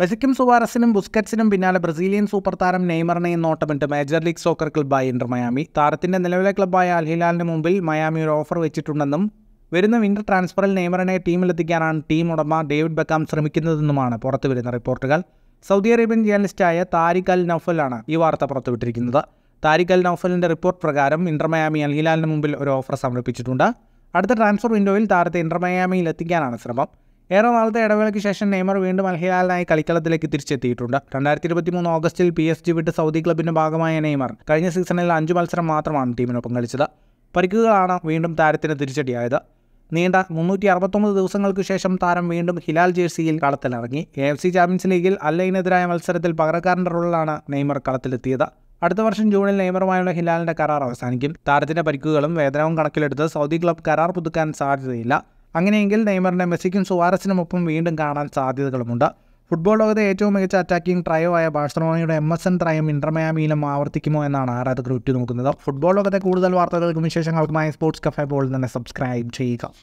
മെസിക്കും സുവാറസിനും ബുസ്കറ്റ്സിനും പിന്നാലെ Brazilian super താരം നെയ്മറിനെയും നോട്ടമിട്ട് മേജർ ലീഗ് സോക്കർ ക്ലബ്ബായ ഇൻ്റർ മയാമി താരത്തിന്റെ നിലവിലെ ക്ലബ്ബായ അൽഹിലാലിന് മുമ്പിൽ മയാമി ഒരു ഓഫർ വെച്ചിട്ടുണ്ടെന്നും വരുന്ന വിന്റർ ട്രാൻസ്ഫറിൽ നെയ്മറിനെ ടീമിലെത്തിക്കാനാണ് ടീം ഉടമ ഡേവിഡ് ബക്കാം ശ്രമിക്കുന്നതെന്നുമാണ് വരുന്ന റിപ്പോർട്ടുകൾ സൗദി അറേബ്യൻ ജേർണലിസ്റ്റായ താരിഖ് അൽ നഫലാണ് ഈ വാർത്ത പുറത്തുവിട്ടിരിക്കുന്നത് താരിഖ് അൽ നഫലിൻ്റെ റിപ്പോർട്ട് പ്രകാരം ഇൻ്റർ മയാമി അൽഹിലാലിന് മുമ്പിൽ ഒരു ഓഫർ സമർപ്പിച്ചിട്ടുണ്ട് അടുത്ത ട്രാൻസ്ഫർ വിൻഡോയിൽ താരത്തെ ഇൻ്റർ മയാമിയിൽ എത്തിക്കാനാണ് ശ്രമം ഏറെ നാളത്തെ ഇടവേളയ്ക്ക് ശേഷം നെയ്മർ വീണ്ടും അൽഹിലാലിനായി കളിക്കളത്തിലേക്ക് തിരിച്ചെത്തിയിട്ടുണ്ട് രണ്ടായിരത്തി ഇരുപത്തി മൂന്ന് ഓഗസ്റ്റിൽ പി എസ് ജി വിട്ട് സൗദി ക്ലബിന്റെ ഭാഗമായ നെയ്മർ കഴിഞ്ഞ സീസണിൽ അഞ്ച് മത്സരം മാത്രമാണ് ടീമിനൊപ്പം കളിച്ചത് പരിക്കുകളാണ് വീണ്ടും താരത്തിന് തിരിച്ചടിയായത് നീണ്ട മുന്നൂറ്റി അറുപത്തൊമ്പത് ദിവസങ്ങൾക്ക് ശേഷം താരം വീണ്ടും ഹിലാൽ ജേഴ്സിയിൽ കളത്തിലിറങ്ങി എ എഫ് സി ചാമ്പ്യൻസ് ലീഗിൽ അല്ലയിനെതിരായ മത്സരത്തിൽ പകരക്കാരൻ്റെ റോളിലാണ് നെയ്മർ കളത്തിലെത്തിയത് അടുത്ത വർഷം ജൂണിൽ നെയ്മറുമായുള്ള ഹിലാലിന്റെ കരാർ അവസാനിക്കും താരത്തിന്റെ പരിക്കുകളും വേതനവും കണക്കിലെടുത്ത് സൗദി ക്ലബ് കരാർ പുതുക്കാൻ സാധ്യതയില്ല അങ്ങനെയെങ്കിൽ നെയ്മറിനെ മെസ്സിക്കും ഒപ്പം വീണ്ടും കാണാൻ സാധ്യതകളുമുണ്ട് ഫുട്ബോൾ ലോകത്തെ ഏറ്റവും മികച്ച അറ്റാക്കിംഗ് ട്രയോ ആയ ബാഴ്സലോണയുടെ എം എസ് എൻ ട്രയം ഇൻ്റർമയാമിയിലും ആവർത്തിക്കുമോ എന്നാണ് ആരാധകർ ഉറ്റുനോക്കുന്നത് ഫുട്ബോൾ ലോകത്തെ കൂടുതൽ വാർത്തകൾക്കും വിശേഷങ്ങൾക്കുമായി സ്പോർട്സ് കഫേ ബോൾ തന്നെ സബ്സ്ക്രൈബ് ചെയ്യുക